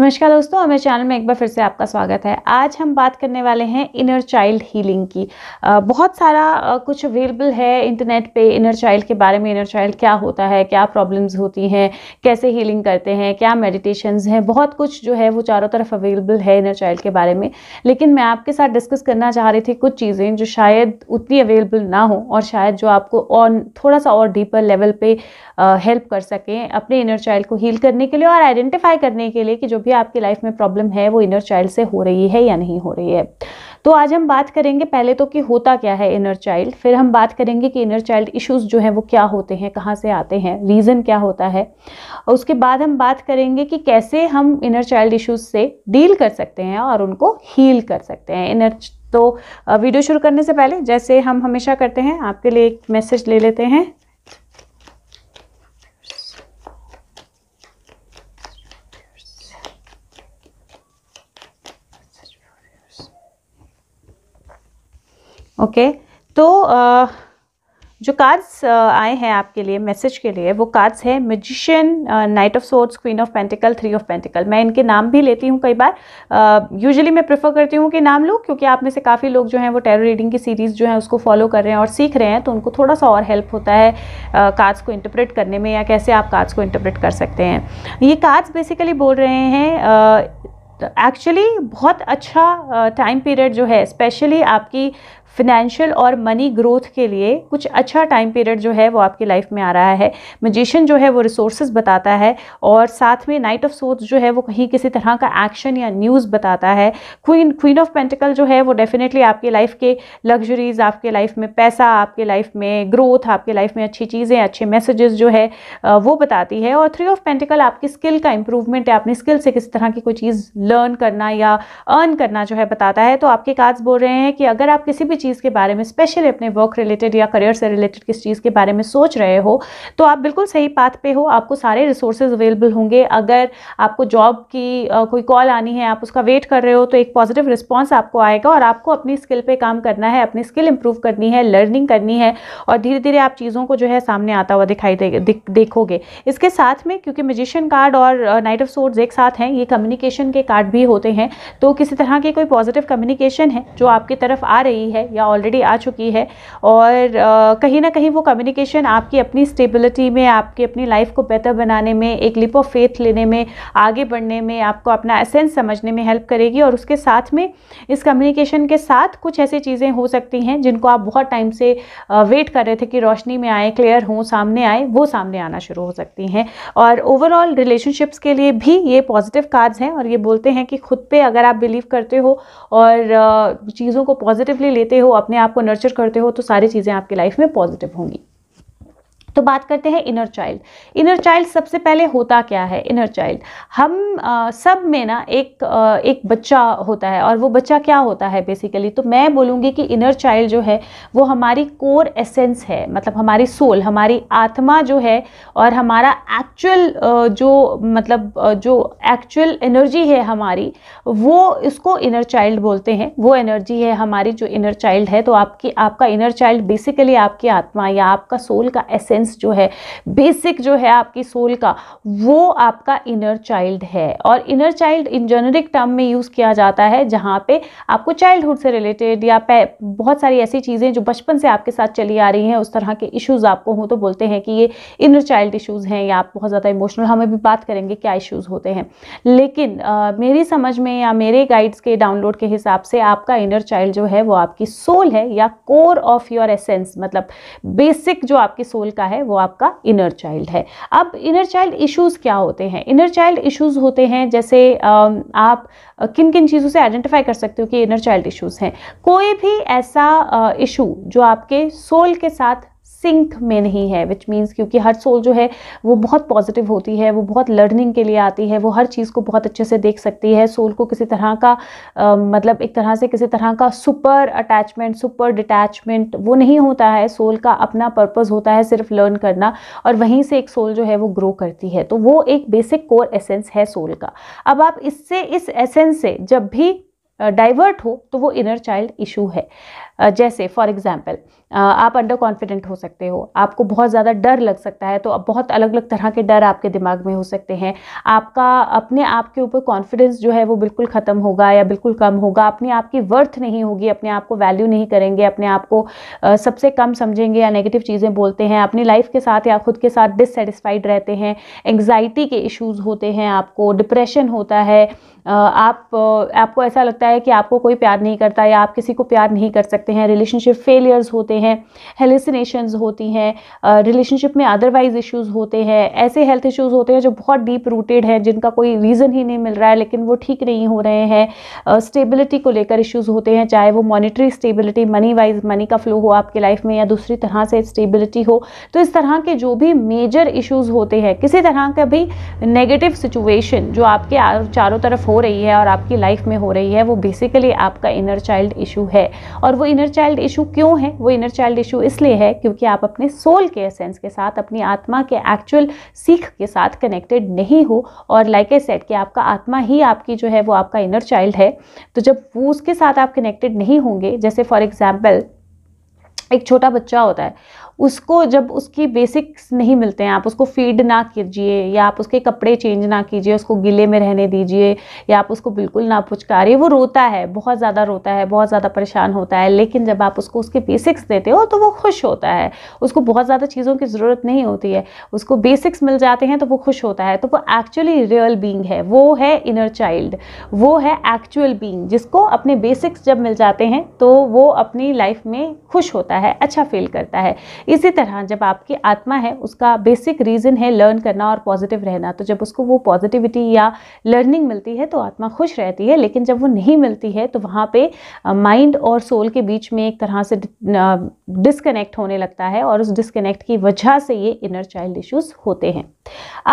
नमस्कार दोस्तों हमारे चैनल में एक बार फिर से आपका स्वागत है आज हम बात करने वाले हैं इनर चाइल्ड हीलिंग की बहुत सारा कुछ अवेलेबल है इंटरनेट पे इनर चाइल्ड के बारे में इनर चाइल्ड क्या होता है क्या प्रॉब्लम्स होती हैं कैसे हीलिंग करते हैं क्या मेडिटेशंस हैं बहुत कुछ जो है वो चारों तरफ अवेलेबल है इनर चाइल्ड के बारे में लेकिन मैं आपके साथ डिस्कस करना चाह रही थी कुछ चीज़ें जो शायद उतनी अवेलेबल ना हो और शायद जो आपको और थोड़ा सा और डीपर लेवल पर हेल्प कर सकें अपने इनर चाइल्ड को हील करने के लिए और आइडेंटिफाई करने के लिए कि जो भी आपकी लाइफ में प्रॉब्लम है वो इनर चाइल्ड से हो रही है या नहीं हो रही है तो आज हम बात करेंगे पहले तो कि होता क्या है इनर चाइल्ड फिर हम बात करेंगे कि इनर चाइल्ड इश्यूज जो हैं वो क्या होते हैं कहाँ से आते हैं रीज़न क्या होता है उसके बाद हम बात करेंगे कि कैसे हम इनर चाइल्ड इश्यूज से डील कर सकते हैं और उनको हील कर सकते हैं इनर तो वीडियो शुरू करने से पहले जैसे हम हमेशा करते हैं आपके लिए एक मैसेज ले लेते हैं ओके तो uh, जो कार्ड्स uh, आए हैं आपके लिए मैसेज के लिए वो कार्ड्स है magician knight of swords queen of pentacles three of pentacles मैं इनके नाम भी लेती हूँ कई बार यूजुअली uh, मैं प्रेफर करती हूँ कि नाम लूँ क्योंकि आप में से काफ़ी लोग जो हैं वो टेरर रीडिंग की सीरीज़ जो है उसको फॉलो कर रहे हैं और सीख रहे हैं तो उनको थोड़ा सा और हेल्प होता है कार्ड्स uh, को इंटरप्रेट करने में या कैसे आप कार्ड्स को इंटरप्रेट कर सकते हैं ये कार्ड्स बेसिकली बोल रहे हैं uh, एक्चुअली बहुत अच्छा टाइम पीरियड जो है स्पेशली आपकी फिनेंशियल और मनी ग्रोथ के लिए कुछ अच्छा टाइम पीरियड जो है वो आपकी लाइफ में आ रहा है मजिशन जो है वो रिसोर्सेज बताता है और साथ में नाइट ऑफ सोथ जो है वो कहीं किसी तरह का एक्शन या न्यूज़ बताता है क्वीन क्वीन ऑफ पेंटिकल जो है वो डेफिनेटली आपकी लाइफ के लग्जरीज आपके लाइफ में पैसा आपके लाइफ में ग्रोथ आपके लाइफ में अच्छी चीज़ें अच्छे मैसेजेस जो है वो बताती है और थ्री ऑफ पेंटिकल आपकी स्किल का इंप्रूवमेंट या अपनी स्किल से किसी तरह की कोई चीज़ लर्न करना या अर्न करना जो है बताता है तो आपके कार्ड्स बोल रहे हैं कि अगर आप किसी भी चीज़ चीज़ के बारे में स्पेशली अपने वर्क रिलेटेड या करियर से रिलेटेड किस चीज़ के बारे में सोच रहे हो तो आप बिल्कुल सही पाथ पे हो आपको सारे रिसोर्सेज अवेलेबल होंगे अगर आपको जॉब की आ, कोई कॉल आनी है आप उसका वेट कर रहे हो तो एक पॉजिटिव रिस्पॉन्स आपको आएगा और आपको अपनी स्किल पर काम करना है अपनी स्किल इंप्रूव करनी है लर्निंग करनी है और धीरे धीरे आप चीज़ों को जो है सामने आता हुआ दिखाई देखोगे इसके साथ में क्योंकि मजिशियन कार्ड और नाइट ऑफ सोर्ड्स एक साथ हैं ये कम्युनिकेशन के कार्ड भी होते हैं तो किसी तरह के कोई पॉजिटिव कम्युनिकेशन है जो आपकी तरफ आ रही है या ऑलरेडी आ चुकी है और कहीं ना कहीं वो कम्युनिकेशन आपकी अपनी स्टेबिलिटी में आपकी अपनी लाइफ को बेहतर बनाने में एक लिप ऑफ फेथ लेने में आगे बढ़ने में आपको अपना एसेंस समझने में हेल्प करेगी और उसके साथ में इस कम्युनिकेशन के साथ कुछ ऐसी चीज़ें हो सकती हैं जिनको आप बहुत टाइम से वेट कर रहे थे कि रोशनी में आए क्लियर हों सामने आए वो सामने आना शुरू हो सकती हैं और ओवरऑल रिलेशनशिप्स के लिए भी ये पॉजिटिव कार्ड्स हैं और ये बोलते हैं कि खुद पे अगर आप बिलीव करते हो और चीज़ों को पॉजिटिवली लेते हो हो अपने आप को नर्चर करते हो तो सारी चीज़ें आपकी लाइफ में पॉजिटिव होंगी तो बात करते हैं इनर चाइल्ड इनर चाइल्ड सबसे पहले होता क्या है इनर चाइल्ड हम आ, सब में ना एक आ, एक बच्चा होता है और वो बच्चा क्या होता है बेसिकली तो मैं बोलूँगी कि इनर चाइल्ड जो है वो हमारी कोर एसेंस है मतलब हमारी सोल हमारी आत्मा जो है और हमारा एक्चुअल जो मतलब जो एक्चुअल एनर्जी है हमारी वो इसको इनर चाइल्ड बोलते हैं वो एनर्जी है हमारी जो इनर चाइल्ड है तो आपकी आपका इनर चाइल्ड बेसिकली आपकी आत्मा या आपका सोल का एसेंस सेंस जो है बेसिक जो है आपकी सोल का वो आपका इनर चाइल्ड है और inner child in generic term में यूज़ किया जाता है जहाँ पे आपको चाइल्डहुड से रिलेटेड या बहुत सारी ऐसी चीज़ें जो बचपन से आपके साथ चली आ रही हैं उस तरह के इशूज आपको हों तो बोलते हैं कि ये इनर चाइल्ड इशूज हैं या आप बहुत ज़्यादा इमोशनल हमें भी बात करेंगे क्या इशूज होते हैं लेकिन आ, मेरी समझ में या मेरे गाइड्स के डाउनलोड के हिसाब से आपका इनर चाइल्ड जो है वो आपकी सोल है या कोर ऑफ योर एसेंस मतलब बेसिक जो आपकी सोल का है वो आपका इनर चाइल्ड है अब इनर चाइल्ड इश्यूज़ क्या होते हैं इनर चाइल्ड इश्यूज़ होते हैं जैसे आप किन किन चीज़ों से आइडेंटिफाई कर सकते हो कि इनर चाइल्ड इश्यूज़ हैं कोई भी ऐसा इशू जो आपके सोल के साथ सिंक में नहीं है विच मीन्स क्योंकि हर सोल जो है वो बहुत पॉजिटिव होती है वो बहुत लर्निंग के लिए आती है वो हर चीज़ को बहुत अच्छे से देख सकती है सोल को किसी तरह का आ, मतलब एक तरह से किसी तरह का सुपर अटैचमेंट सुपर डिटैचमेंट वो नहीं होता है सोल का अपना पर्पज़ होता है सिर्फ लर्न करना और वहीं से एक सोल जो है वो ग्रो करती है तो वो एक बेसिक कोर एसेंस है सोल का अब आप इससे इस एसेंस से जब भी डाइवर्ट हो तो वो इनर चाइल्ड इशू है जैसे फॉर एग्जांपल आप अंडर कॉन्फिडेंट हो सकते हो आपको बहुत ज़्यादा डर लग सकता है तो अब बहुत अलग अलग तरह के डर आपके दिमाग में हो सकते हैं आपका अपने आप के ऊपर कॉन्फिडेंस जो है वो बिल्कुल ख़त्म होगा या बिल्कुल कम होगा अपने आप की वर्थ नहीं होगी अपने आप को वैल्यू नहीं करेंगे अपने आप को सबसे कम समझेंगे या नेगेटिव चीज़ें बोलते हैं अपनी लाइफ के साथ या खुद के साथ डिससेटिस्फाइड रहते हैं एंग्जाइटी के इशूज़ होते हैं आपको डिप्रेशन होता है आप आपको ऐसा लगता है है कि आपको कोई प्यार नहीं करता या आप किसी को प्यार नहीं कर सकते हैं रिलेशनशिप फेलियर्स होते हैं हेलिसिनेशंस होती हैं रिलेशनशिप में अदरवाइज इश्यूज़ होते हैं ऐसे हेल्थ इश्यूज़ होते हैं जो बहुत डीप रूटेड हैं जिनका कोई रीज़न ही नहीं मिल रहा है लेकिन वो ठीक नहीं हो रहे हैं स्टेबिलिटी uh, को लेकर इश्यूज़ होते हैं चाहे वो monetary stability money wise money का फ्लो हो आपके लाइफ में या दूसरी तरह से स्टेबिलिटी हो तो इस तरह के जो भी मेजर इश्यूज़ होते हैं किसी तरह का भी नेगेटिव सिचुएशन जो आपके चारों तरफ हो रही है और आपकी लाइफ में हो रही है वो बेसिकली आपका इनर चाइल्ड इशू है और वो इनर चाइल्ड इशू क्यों है वो इनर चाइल्ड इशू इसलिए है क्योंकि आप अपने सोल के सेंस के साथ अपनी आत्मा के एक्चुअल सीख के साथ कनेक्टेड नहीं हो और लाइक ए सेट कि आपका आत्मा ही आपकी जो है वो आपका इनर चाइल्ड है तो जब वो उसके साथ आप कनेक्टेड नहीं होंगे जैसे फॉर एग्जाम्पल एक छोटा बच्चा होता है उसको जब उसकी बेसिक्स नहीं मिलते हैं आप उसको फीड ना कीजिए या आप उसके कपड़े चेंज ना कीजिए उसको गिले में रहने दीजिए या आप उसको बिल्कुल ना पुचकारिए वो रोता है बहुत ज़्यादा रोता है बहुत ज़्यादा परेशान होता है लेकिन जब आप उसको उसके बेसिक्स देते हो तो वो खुश होता है उसको बहुत ज़्यादा चीज़ों की ज़रूरत नहीं होती है उसको बेसिक्स मिल जाते हैं तो वो खुश होता है तो वो एक्चुअली रियल बींग है वो है इनर चाइल्ड वो है एक्चुअल बींग जिसको अपने बेसिक्स जब मिल जाते हैं तो वो अपनी लाइफ में खुश होता है अच्छा फील करता है इसी तरह जब आपकी आत्मा है उसका बेसिक रीज़न है लर्न करना और पॉजिटिव रहना तो जब उसको वो पॉजिटिविटी या लर्निंग मिलती है तो आत्मा खुश रहती है लेकिन जब वो नहीं मिलती है तो वहाँ पे माइंड और सोल के बीच में एक तरह से डिस्कनेक्ट होने लगता है और उस डिस्कनेक्ट की वजह से ये इनर चाइल्ड इश्यूज़ होते हैं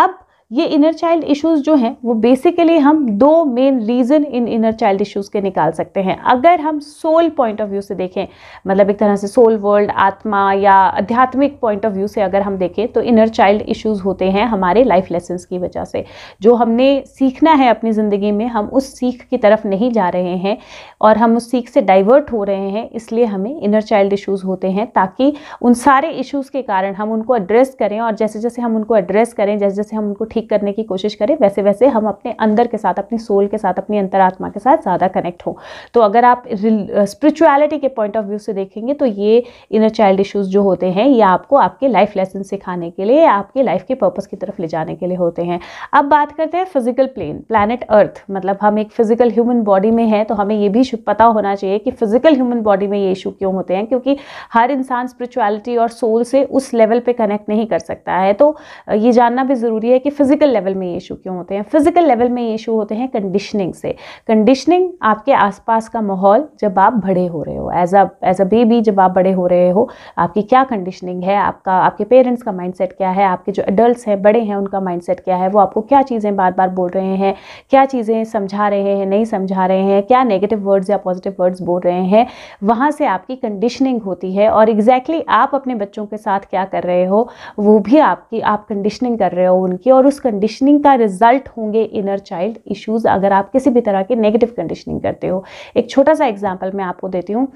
अब ये इनर चाइल्ड इश्यूज जो हैं वो बेसिकली हम दो मेन रीज़न इन इनर चाइल्ड इश्यूज के निकाल सकते हैं अगर हम सोल पॉइंट ऑफ व्यू से देखें मतलब एक तरह से सोल वर्ल्ड आत्मा या आध्यात्मिक पॉइंट ऑफ व्यू से अगर हम देखें तो इनर चाइल्ड इश्यूज होते हैं हमारे लाइफ लेसन की वजह से जो हमने सीखना है अपनी ज़िंदगी में हम उस सीख की तरफ नहीं जा रहे हैं और हम उस सीख से डाइवर्ट हो रहे हैं इसलिए हमें इनर चाइल्ड इश्यूज होते हैं ताकि उन सारे इश्यूज के कारण हम उनको एड्रेस करें और जैसे जैसे हम उनको एड्रेस करें जैसे जैसे हम उनको ठीक करने की कोशिश करें वैसे वैसे हम अपने अंदर के साथ अपनी सोल के साथ अपनी अंतरात्मा के साथ ज़्यादा कनेक्ट हों तो अगर आप स्परिचुअलिटी uh, के पॉइंट ऑफ व्यू से देखेंगे तो ये इनर चाइल्ड इशूज़ जो होते हैं ये आपको आपके लाइफ लेसन सिखाने के लिए आपके लाइफ के पर्पज़ की तरफ ले जाने के लिए होते हैं अब बात करते हैं फिजिकल प्लेन प्लानट अर्थ मतलब हम एक फिजिकल ह्यूमन बॉडी में हैं तो हमें ये भी पता होना चाहिए कि फिजिकल ह्यूमन बॉडी में ये इशू क्यों होते हैं क्योंकि हर इंसान स्पिरिचुअलिटी और सोल से उस लेवल पे कनेक्ट नहीं कर सकता है तो ये जानना भी ज़रूरी है कि फिजिकल लेवल में ये इशू क्यों होते हैं फिजिकल लेवल में ये इशू होते हैं कंडीशनिंग से कंडीशनिंग आपके आसपास का माहौल जब आप बड़े हो रहे हो as a as a baby जब आप बड़े हो रहे हो आपकी क्या कंडीशनिंग है आपका आपके पेरेंट्स का माइंडसेट क्या है आपके जो एडल्ट हैं बड़े हैं उनका माइंडसेट क्या है वो आपको क्या चीज़ें बार बार बोल रहे हैं क्या चीज़ें समझा रहे हैं नहीं समझा रहे हैं क्या नेगेटिव वर्ड वर्ड्स या पॉजिटिव वर्ड्स बोल रहे हैं वहाँ से आपकी कंडीशनिंग होती है और एग्जैक्टली exactly आप अपने बच्चों के साथ क्या कर रहे हो वो भी आपकी आप कंडीशनिंग कर रहे हो उनकी और उस कंडीशनिंग का रिजल्ट होंगे इनर चाइल्ड इशूज़ अगर आप किसी भी तरह की नेगेटिव कंडीशनिंग करते हो एक छोटा सा एग्जाम्पल मैं आपको देती हूँ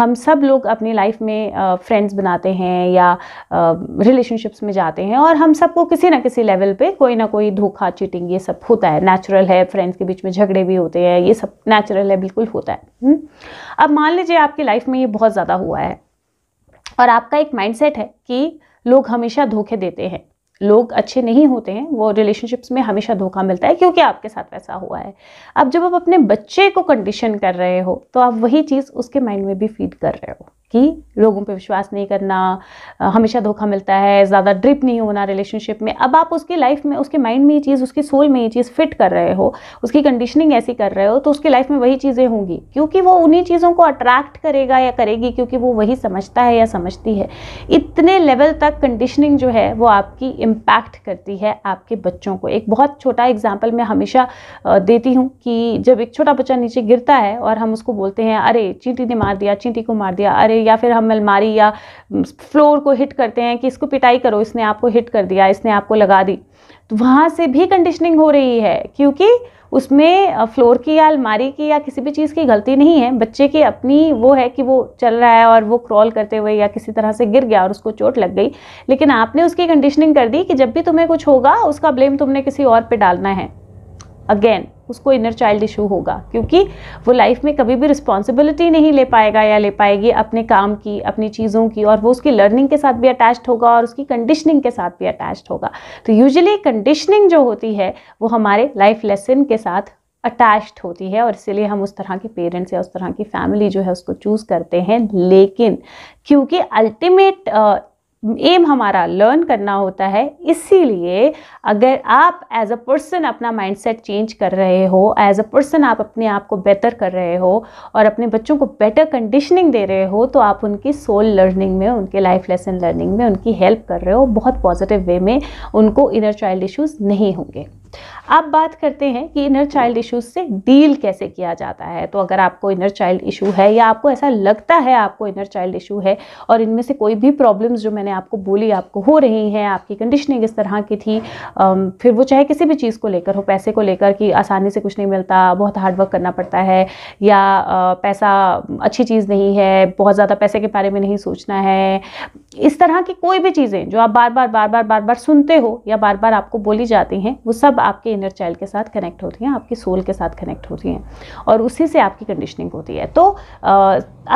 हम सब लोग अपनी लाइफ में फ्रेंड्स बनाते हैं या रिलेशनशिप्स में जाते हैं और हम सबको किसी ना किसी लेवल पे कोई ना कोई धोखा चीटिंग ये सब होता है नेचुरल है फ्रेंड्स के बीच में झगड़े भी होते हैं ये सब नेचुरल है बिल्कुल बिल्कुल होता है हुँ? हम्म। अब मान लीजिए आपकी लाइफ में ये बहुत ज़्यादा हुआ है और आपका एक माइंडसेट है कि लोग हमेशा धोखे देते हैं लोग अच्छे नहीं होते हैं वो रिलेशनशिप्स में हमेशा धोखा मिलता है क्योंकि आपके साथ वैसा हुआ है अब जब आप अपने बच्चे को कंडीशन कर रहे हो तो आप वही चीज़ उसके माइंड में भी फीड कर रहे हो कि लोगों पे विश्वास नहीं करना हमेशा धोखा मिलता है ज़्यादा ड्रिप नहीं होना रिलेशनशिप में अब आप उसकी लाइफ में उसके माइंड में ये चीज़ उसके सोल में ये चीज़ फिट कर रहे हो उसकी कंडीशनिंग ऐसी कर रहे हो तो उसकी लाइफ में वही चीज़ें होंगी क्योंकि वो उन्हीं चीज़ों को अट्रैक्ट करेगा या करेगी क्योंकि वो वही समझता है या समझती है इतने लेवल तक कंडीशनिंग जो है वो आपकी इम्पैक्ट करती है आपके बच्चों को एक बहुत छोटा एग्जाम्पल मैं हमेशा देती हूँ कि जब एक छोटा बच्चा नीचे गिरता है और हम उसको बोलते हैं अरे चींटी ने मार दिया चींटी को मार दिया अरे या फिर हम अलमारी या फ्लोर को हिट करते हैं कि इसको पिटाई करो इसने आपको हिट कर दिया इसने आपको लगा दी तो वहाँ से भी कंडीशनिंग हो रही है क्योंकि उसमें फ्लोर की या अलमारी की या किसी भी चीज़ की गलती नहीं है बच्चे की अपनी वो है कि वो चल रहा है और वो क्रॉल करते हुए या किसी तरह से गिर गया और उसको चोट लग गई लेकिन आपने उसकी कंडीशनिंग कर दी कि जब भी तुम्हें कुछ होगा उसका ब्लेम तुमने किसी और पे डालना है अगेन उसको इनर चाइल्ड इशू होगा क्योंकि वो लाइफ में कभी भी रिस्पॉन्सिबिलिटी नहीं ले पाएगा या ले पाएगी अपने काम की अपनी चीज़ों की और वो उसकी लर्निंग के साथ भी अटैच होगा और उसकी कंडीशनिंग के साथ भी अटैच होगा तो यूजली कंडीशनिंग जो होती है वो हमारे लाइफ लेसन के साथ अटैच्ड होती है और इसीलिए हम उस तरह के पेरेंट्स या उस तरह की फैमिली जो है उसको चूज़ करते हैं लेकिन क्योंकि अल्टीमेट एम हमारा लर्न करना होता है इसीलिए अगर आप एज अ पर्सन अपना माइंडसेट चेंज कर रहे हो एज अ पर्सन आप अपने आप को बेहतर कर रहे हो और अपने बच्चों को बेटर कंडीशनिंग दे रहे हो तो आप उनकी सोल लर्निंग में उनके लाइफ लेसन लर्निंग में उनकी हेल्प कर रहे हो बहुत पॉजिटिव वे में उनको इनर चाइल्ड इश्यूज़ नहीं होंगे अब बात करते हैं कि इनर चाइल्ड इशूज़ से डील कैसे किया जाता है तो अगर आपको इनर चाइल्ड इशू है या आपको ऐसा लगता है आपको इनर चाइल्ड इशू है और इनमें से कोई भी प्रॉब्लम्स जो मैंने आपको बोली आपको हो रही हैं आपकी कंडीशनिंग इस तरह की थी फिर वो चाहे किसी भी चीज़ को लेकर हो पैसे को लेकर कि आसानी से कुछ नहीं मिलता बहुत हार्डवर्क करना पड़ता है या पैसा अच्छी चीज़ नहीं है बहुत ज़्यादा पैसे के बारे में नहीं सोचना है इस तरह की कोई भी चीज़ें जो आप बार बार बार बार बार बार सुनते हो या बार बार आपको बोली जाती हैं वो सब आपके इनर चाइल्ड के साथ कनेक्ट होती हैं आपकी सोल के साथ कनेक्ट होती हैं और उसी से आपकी कंडीशनिंग होती है तो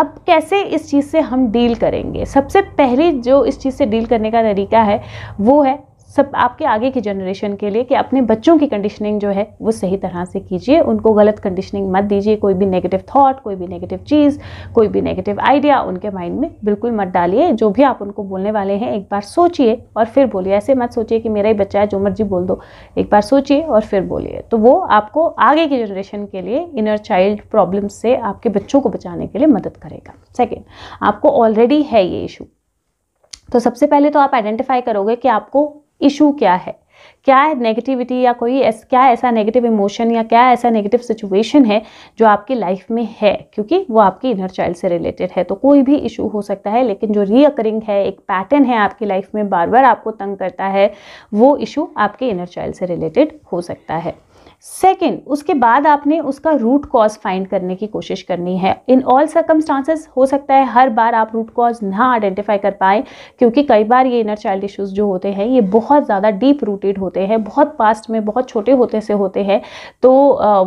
अब कैसे इस चीज़ से हम डील करेंगे सबसे पहले जो इस चीज़ से डील करने का तरीका है वो है सब आपके आगे की जनरेशन के लिए कि अपने बच्चों की कंडीशनिंग जो है वो सही तरह से कीजिए उनको गलत कंडीशनिंग मत दीजिए कोई भी नेगेटिव थॉट कोई भी नेगेटिव चीज़ कोई भी नेगेटिव आइडिया उनके माइंड में बिल्कुल मत डालिए जो भी आप उनको बोलने वाले हैं एक बार सोचिए और फिर बोलिए ऐसे मत सोचिए कि मेरा ही बच्चा है जो मर्जी बोल दो एक बार सोचिए और फिर बोलिए तो वो आपको आगे की जनरेशन के लिए इनर चाइल्ड प्रॉब्लम से आपके बच्चों को बचाने के लिए मदद करेगा सेकेंड आपको ऑलरेडी है ये इशू तो सबसे पहले तो आप आइडेंटिफाई करोगे कि आपको इशू क्या है क्या है नेगेटिविटी या कोई एस, क्या ऐसा नेगेटिव इमोशन या क्या ऐसा नेगेटिव सिचुएशन है जो आपकी लाइफ में है क्योंकि वो आपकी इनर चाइल्ड से रिलेटेड है तो कोई भी इशू हो सकता है लेकिन जो रीअकरिंग है एक पैटर्न है आपकी लाइफ में बार बार आपको तंग करता है वो इशू आपके इनर चाइल्ड से रिलेटेड हो सकता है सेकेंड उसके बाद आपने उसका रूट कॉज फाइंड करने की कोशिश करनी है इन ऑल सर्कमस्टांसेस हो सकता है हर बार आप रूट कॉज ना आइडेंटिफाई कर पाए क्योंकि कई बार ये इनर चाइल्ड इश्यूज़ जो होते हैं ये बहुत ज़्यादा डीप रूटेड होते हैं बहुत पास्ट में बहुत छोटे होते से होते हैं तो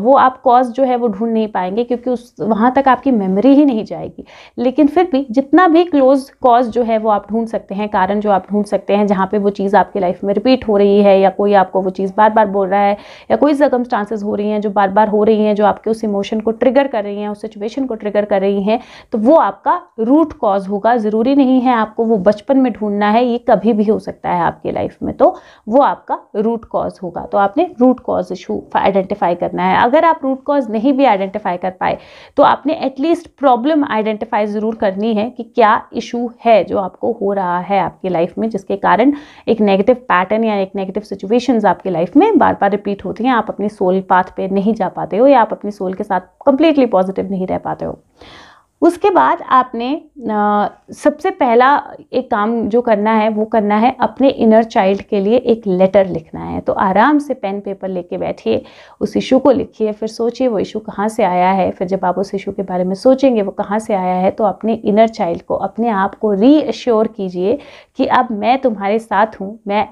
वो आप कॉज जो है वो ढूंढ नहीं पाएंगे क्योंकि उस वहाँ तक आपकी मेमोरी ही नहीं जाएगी लेकिन फिर भी जितना भी क्लोज कॉज जो है वो आप ढूंढ सकते हैं कारण जो आप ढूंढ सकते हैं जहाँ पर वो चीज़ आपकी लाइफ में रिपीट हो रही है या कोई आपको वो चीज़ बार बार बोल रहा है या कोई जख्म सर्कमस्टांसेज हो रही हैं जो बार बार हो रही हैं जो आपके उस इमोशन को ट्रिगर कर रही हैं उस सिचुएशन को ट्रिगर कर रही हैं तो वो आपका रूट कॉज होगा ज़रूरी नहीं है आपको वो बचपन में ढूंढना है ये कभी भी हो सकता है आपकी लाइफ में तो वो आपका रूट कॉज होगा तो आपने रूट कॉज इशू आइडेंटिफाई करना है अगर आप रूट कॉज नहीं भी आइडेंटिफाई कर पाए तो आपने एटलीस्ट प्रॉब्लम आइडेंटिफाई ज़रूर करनी है कि क्या इशू है जो आपको हो रहा है आपकी लाइफ में जिसके कारण एक नेगेटिव पैटर्न या एक नेगेटिव सिचुएशंस आपकी लाइफ में बार बार रिपीट होती हैं आप अपनी सोल पाथ पे नहीं जा पाते हो या आप अपने सोल के साथ कंप्लीटली पॉजिटिव नहीं रह पाते हो उसके बाद आपने आ, सबसे पहला एक काम जो करना है वो करना है अपने इनर चाइल्ड के लिए एक लेटर लिखना है तो आराम से पेन पेपर लेके बैठिए उस इशू को लिखिए फिर सोचिए वो इशू कहाँ से आया है फिर जब आप उस इशू के बारे में सोचेंगे वो कहाँ से आया है तो अपने इनर चाइल्ड को अपने आप को रीअश्योर कीजिए कि अब मैं तुम्हारे साथ हूँ मैं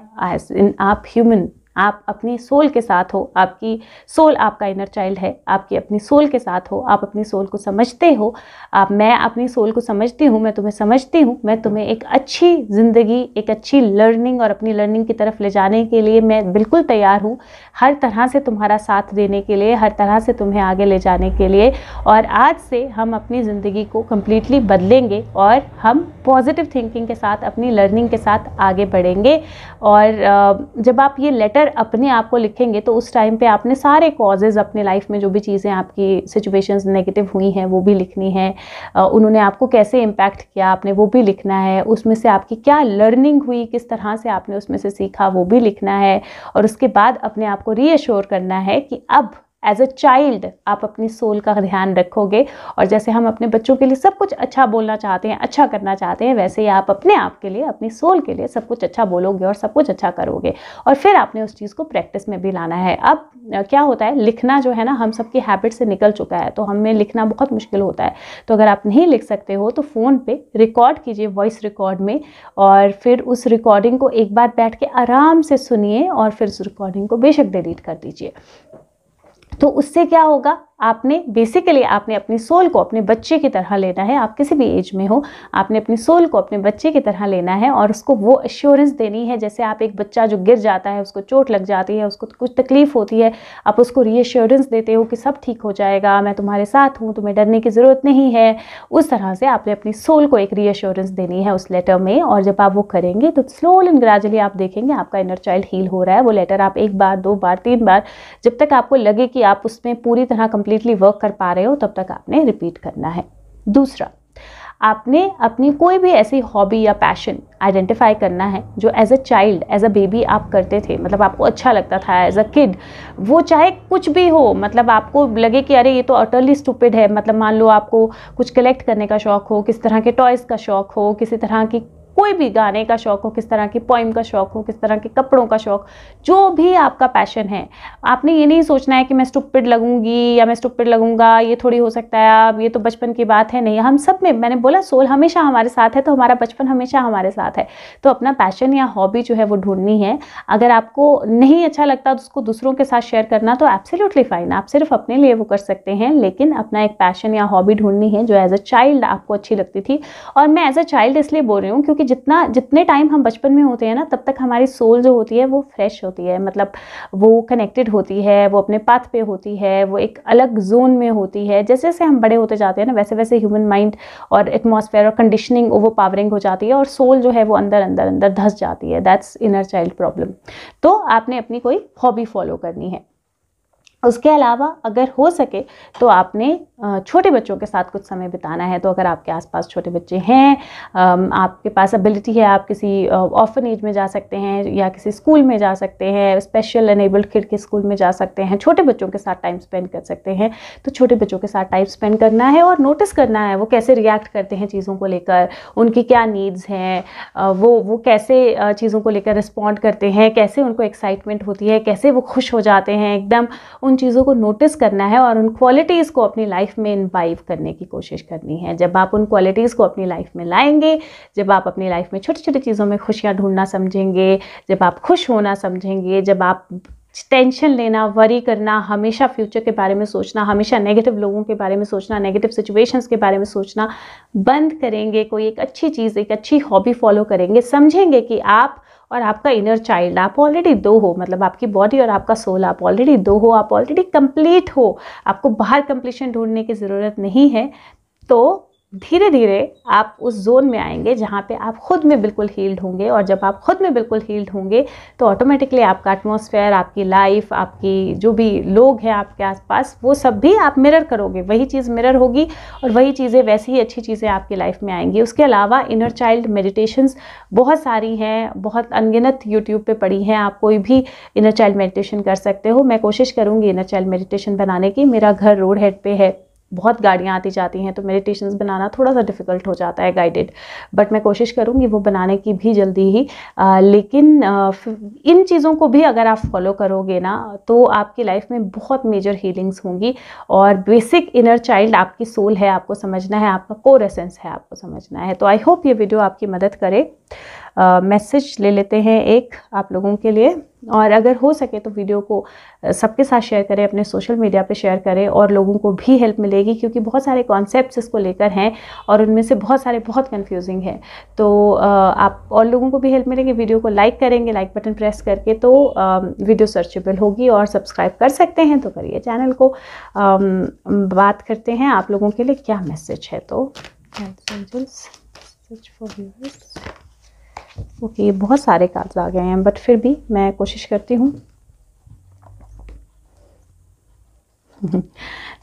आप ह्यूमन आप अपनी सोल के साथ हो आपकी सोल आपका इनर चाइल्ड है आपकी अपनी सोल के साथ हो आप अपनी सोल को समझते हो आप मैं अपनी सोल को समझती हूँ मैं तुम्हें समझती हूँ मैं तुम्हें एक अच्छी ज़िंदगी एक अच्छी लर्निंग और अपनी लर्निंग की तरफ ले जाने के लिए मैं बिल्कुल तैयार हूँ हर तरह से तुम्हारा साथ देने के लिए हर तरह से तुम्हें आगे ले जाने के लिए और आज से हम अपनी ज़िंदगी को कम्प्लीटली बदलेंगे और हम पॉजिटिव थिंकिंग के साथ अपनी लर्निंग के साथ आगे बढ़ेंगे और जब आप ये लेटर अगर अपने आप को लिखेंगे तो उस टाइम पे आपने सारे कॉजेज़ अपने लाइफ में जो भी चीज़ें आपकी सिचुएशंस नेगेटिव हुई हैं वो भी लिखनी है उन्होंने आपको कैसे इम्पैक्ट किया आपने वो भी लिखना है उसमें से आपकी क्या लर्निंग हुई किस तरह से आपने उसमें से सीखा वो भी लिखना है और उसके बाद अपने आप को रीअश्योर करना है कि अब एज अ चाइल्ड आप अपनी सोल का ध्यान रखोगे और जैसे हम अपने बच्चों के लिए सब कुछ अच्छा बोलना चाहते हैं अच्छा करना चाहते हैं वैसे ही आप अपने आप के लिए अपनी सोल के लिए सब कुछ अच्छा बोलोगे और सब कुछ अच्छा करोगे और फिर आपने उस चीज़ को प्रैक्टिस में भी लाना है अब क्या होता है लिखना जो है ना हम सबकी हैबिट से निकल चुका है तो हमें लिखना बहुत मुश्किल होता है तो अगर आप नहीं लिख सकते हो तो फ़ोन पर रिकॉर्ड कीजिए वॉइस रिकॉर्ड में और फिर उस रिकॉर्डिंग को एक बार बैठ के आराम से सुनिए और फिर उस रिकॉर्डिंग को बेशक डिलीट कर दीजिए तो उससे क्या होगा आपने बेसिकली आपने अपनी सोल को अपने बच्चे की तरह लेना है आप किसी भी एज में हो आपने अपनी सोल को अपने बच्चे की तरह लेना है और उसको वो एश्योरेंस देनी है जैसे आप एक बच्चा जो गिर जाता है उसको चोट लग जाती है उसको कुछ तकलीफ़ होती है आप उसको रीएश्योरेंस देते हो कि सब ठीक हो जाएगा मैं तुम्हारे साथ हूँ तुम्हें डरने की ज़रूरत नहीं है उस तरह से आपने अपनी सोल को एक रीएश्योरेंस देनी है उस लेटर में और जब आप वो करेंगे तो स्लोल एंड ग्रेजुअली आप देखेंगे आपका इनर चाइल्ड हील हो रहा है वो लेटर आप एक बार दो बार तीन बार जब तक आपको लगे कि आप उसमें पूरी तरह कंप्लीट कंप्लीटली वर्क कर पा रहे हो तब तक आपने रिपीट करना है दूसरा आपने अपनी कोई भी ऐसी हॉबी या पैशन आइडेंटिफाई करना है जो as a child as a baby आप करते थे मतलब आपको अच्छा लगता था एज अ किड वो चाहे कुछ भी हो मतलब आपको लगे कि अरे ये तो अटरली स्टूपिड है मतलब मान लो आपको कुछ कलेक्ट करने का शौक़ हो किस तरह के टॉयज़ का शौक़ हो किसी तरह की कोई भी गाने का शौक़ हो किस तरह की पोइम का शौक़ हो किस तरह के कपड़ों का शौक़ जो भी आपका पैशन है आपने ये नहीं सोचना है कि मैं स्टुपिड लगूंगी या मैं स्टुपिड लगूंगा ये थोड़ी हो सकता है अब ये तो बचपन की बात है नहीं हम सब में मैंने बोला सोल हमेशा हमारे साथ है तो हमारा बचपन हमेशा हमारे साथ है तो अपना पैशन या हॉबी जो है वो ढूंढनी है अगर आपको नहीं अच्छा लगता तो उसको दूसरों के साथ शेयर करना तो एब्सोल्युटली फ़ाइन आप सिर्फ अपने लिए वो कर सकते हैं लेकिन अपना एक पैशन या हॉबी ढूंढनी है जो एज अ चाइल्ड आपको अच्छी लगती थी और मैं एज अ चाइल्ड इसलिए बोल रही हूँ क्योंकि जितना जितने टाइम हम बचपन में होते हैं ना तब तक हमारी सोल जो होती है वो फ्रेश होती है मतलब वो कनेक्टेड होती है वो अपने पाथ पे होती है वो एक अलग जोन में होती है जैसे जैसे हम बड़े होते जाते हैं ना वैसे वैसे ह्यूमन माइंड और एटमोसफेयर और कंडीशनिंग ओवर पावरिंग हो जाती है और सोल जो है वो अंदर अंदर अंदर धस जाती है दैट्स इनर चाइल्ड प्रॉब्लम तो आपने अपनी कोई हॉबी फॉलो करनी है उसके अलावा अगर हो सके तो आपने छोटे बच्चों के साथ कुछ समय बिताना है तो अगर आपके आसपास छोटे बच्चे हैं आपके पास एबिलिटी है आप किसी ऑफन एज में जा सकते हैं या किसी स्कूल में जा सकते हैं स्पेशल एनेबल्ड किड के स्कूल में जा सकते हैं छोटे बच्चों के साथ टाइम स्पेंड कर सकते हैं तो छोटे बच्चों के साथ टाइम स्पेंड करना है और नोटिस करना है वो कैसे रिएक्ट करते हैं चीज़ों को लेकर उनकी क्या नीड्स हैं वो वो कैसे चीज़ों को लेकर रिस्पॉन्ड करते हैं कैसे उनको एक्साइटमेंट होती है कैसे वो खुश हो जाते हैं एकदम उन चीज़ों को नोटिस करना है और उन क्वालिटीज़ को अपनी लाइफ लाइफ में इन्वाइव करने की कोशिश करनी है जब आप उन क्वालिटीज़ को अपनी लाइफ में लाएंगे जब आप अपनी लाइफ में छोटी छोटी चीज़ों में खुशियाँ ढूंढना समझेंगे जब आप खुश होना समझेंगे जब आप टेंशन लेना वरी करना हमेशा फ्यूचर के बारे में सोचना हमेशा नेगेटिव लोगों के बारे में सोचना नेगेटिव सिचुएशंस के बारे में सोचना बंद करेंगे कोई एक अच्छी चीज़ एक अच्छी हॉबी फॉलो करेंगे समझेंगे कि आप और आपका इनर चाइल्ड आप ऑलरेडी दो हो मतलब आपकी बॉडी और आपका सोल आप ऑलरेडी दो हो आप ऑलरेडी कंप्लीट हो आपको बाहर कंप्लीशन ढूंढने की ज़रूरत नहीं है तो धीरे धीरे आप उस जोन में आएंगे जहाँ पे आप खुद में बिल्कुल हील्ड होंगे और जब आप खुद में बिल्कुल हील्ड होंगे तो ऑटोमेटिकली आपका एटमोसफेयर आपकी लाइफ आपकी जो भी लोग हैं आपके आसपास वो सब भी आप मिरर करोगे वही चीज़ मिरर होगी और वही चीज़ें वैसी ही अच्छी चीज़ें आपकी लाइफ में आएंगी उसके अलावा इनर चाइल्ड मेडिटेशंस बहुत सारी हैं बहुत अनगिनत यूट्यूब पर पड़ी हैं आप कोई भी इनर चाइल्ड मेडिटेशन कर सकते हो मैं कोशिश करूँगी इनर चाइल्ड मेडिटेशन बनाने की मेरा घर रोड हेड पर है बहुत गाड़ियाँ आती जाती हैं तो मेडिटेशन बनाना थोड़ा सा डिफ़िकल्ट हो जाता है गाइडेड बट मैं कोशिश करूँगी वो बनाने की भी जल्दी ही आ, लेकिन आ, इन चीज़ों को भी अगर आप फॉलो करोगे ना तो आपकी लाइफ में बहुत मेजर हीलिंग्स होंगी और बेसिक इनर चाइल्ड आपकी सोल है आपको समझना है आपका कोर एसेंस है आपको समझना है तो आई होप ये वीडियो आपकी मदद करे मैसेज ले लेते हैं एक आप लोगों के लिए और अगर हो सके तो वीडियो को सबके साथ शेयर करें अपने सोशल मीडिया पे शेयर करें और लोगों को भी हेल्प मिलेगी क्योंकि बहुत सारे कॉन्सेप्ट्स इसको लेकर हैं और उनमें से बहुत सारे बहुत कंफ्यूजिंग हैं तो आप और लोगों को भी हेल्प मिलेगी वीडियो को लाइक करेंगे लाइक बटन प्रेस करके तो वीडियो सर्चेबल होगी और सब्सक्राइब कर सकते हैं तो करिए चैनल को बात करते हैं आप लोगों के लिए क्या मैसेज है तो ओके बहुत सारे कार्ड्स आ गए हैं बट फिर भी मैं कोशिश करती हूँ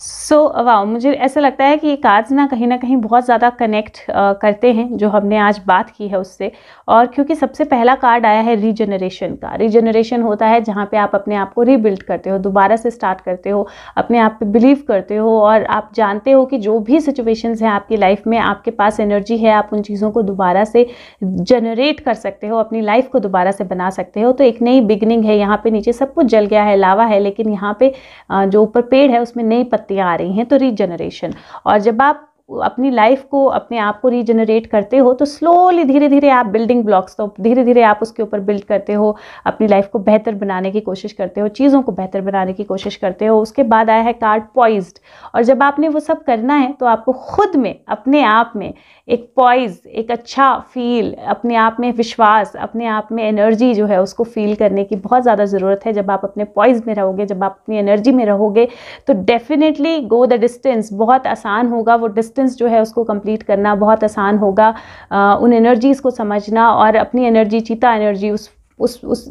सो so, वाह मुझे ऐसा लगता है कि ये कार्ड्स ना कहीं ना कहीं बहुत ज़्यादा कनेक्ट करते हैं जो हमने आज बात की है उससे और क्योंकि सबसे पहला कार्ड आया है रीजनरेशन का रीजनरेशन होता है जहाँ पे आप अपने आप को रीबिल्ड करते हो दोबारा से स्टार्ट करते हो अपने आप पे बिलीव करते हो और आप जानते हो कि जो भी सिचुएशन हैं आपकी लाइफ में आपके पास एनर्जी है आप उन चीज़ों को दोबारा से जनरेट कर सकते हो अपनी लाइफ को दोबारा से बना सकते हो तो एक नई बिगनिंग है यहाँ पर नीचे सब कुछ जल गया है लावा है लेकिन यहाँ पर जो ऊपर पेड़ है उसमें नई पत्ते चुनौतियाँ आ रही हैं तो रीजनरेशन और जब आप अपनी लाइफ को अपने आप को रीजनरेट करते हो तो स्लोली धीरे धीरे आप बिल्डिंग ब्लॉक्स तो धीरे धीरे आप उसके ऊपर बिल्ड करते हो अपनी लाइफ को बेहतर बनाने की कोशिश करते हो चीज़ों को बेहतर बनाने की कोशिश करते हो उसके बाद आया है कार्ड पॉइज और जब आपने वो सब करना है तो आपको खुद में अपने आप में एक पॉइज एक अच्छा फील अपने आप में विश्वास अपने आप में एनर्जी जो है उसको फील करने की बहुत ज़्यादा ज़रूरत है जब आप अपने पॉइज में रहोगे जब आप अपनी एनर्जी में रहोगे तो डेफिनेटली गो द डिस्टेंस बहुत आसान होगा वो डिस्टेंस जो है उसको कंप्लीट करना बहुत आसान होगा आ, उन एनर्जीज़ को समझना और अपनी एनर्जी चीता एनर्जी उस उस उस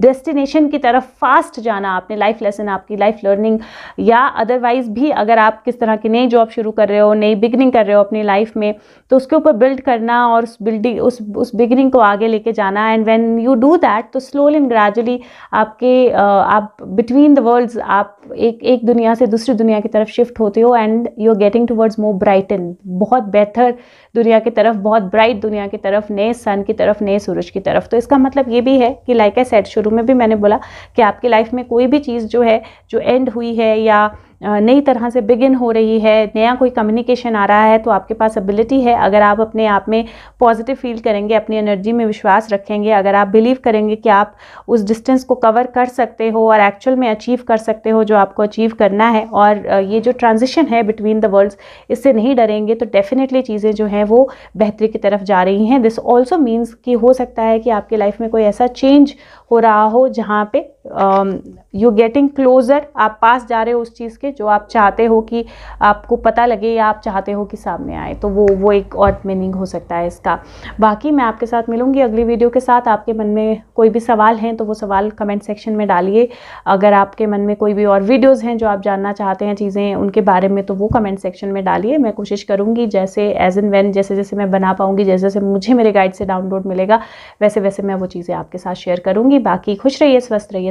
डेस्टिनेशन की तरफ फास्ट जाना आपने लाइफ लेसन आपकी लाइफ लर्निंग या अदरवाइज़ भी अगर आप किस तरह की नई जॉब शुरू कर रहे हो नई बिगनिंग कर रहे हो अपनी लाइफ में तो उसके ऊपर बिल्ड करना और उस बिल्डिंग उस उस बिगनिंग को आगे लेके जाना and when you do that तो स्लोली एंड ग्रेजुअली आपके आप बिटवीन द वर्ल्ड्स आप एक एक दुनिया से दूसरी दुनिया की तरफ शिफ्ट होते हो and you are getting towards more brighten बहुत बेहतर दुनिया की तरफ बहुत ब्राइट दुनिया की तरफ नए सन की तरफ नए सूरज की तरफ तो इसका मतलब ये भी है कि लाइक ए सेट शुरू में भी मैंने बोला कि आपकी लाइफ में कोई भी चीज़ जो है जो एंड हुई है या नई तरह से बिगिन हो रही है नया कोई कम्युनिकेशन आ रहा है तो आपके पास एबिलिटी है अगर आप अपने आप में पॉजिटिव फील करेंगे अपनी एनर्जी में विश्वास रखेंगे अगर आप बिलीव करेंगे कि आप उस डिस्टेंस को कवर कर सकते हो और एक्चुअल में अचीव कर सकते हो जो आपको अचीव करना है और ये जो ट्रांजिशन है बिटवीन द वर्ल्ड्स इससे नहीं डरेंगे तो डेफिनेटली चीज़ें जो हैं वो बेहतरी की तरफ जा रही हैं दिस ऑल्सो मीन्स कि हो सकता है कि आपके लाइफ में कोई ऐसा चेंज हो रहा हो जहाँ पे यू गेटिंग क्लोज़र आप पास जा रहे हो उस चीज़ के जो आप चाहते हो कि आपको पता लगे या आप चाहते हो कि सामने आए तो वो वो एक और मीनिंग हो सकता है इसका बाकी मैं आपके साथ मिलूँगी अगली वीडियो के साथ आपके मन में कोई भी सवाल हैं तो वो सवाल कमेंट सेक्शन में डालिए अगर आपके मन में कोई भी और वीडियोज़ हैं जो आप जानना चाहते हैं चीज़ें उनके बारे में तो वो कमेंट सेक्शन में डालिए मैं कोशिश करूँगी जैसे एज एन वैन जैसे जैसे मैं बना पाऊँगी जैसे जैसे मुझे मेरे गाइड से डाउनलोड मिलेगा वैसे वैसे मैं वो चीज़ें आपके साथ शेयर करूँगी बाकी खुश रहिए स्वस्थ रहिए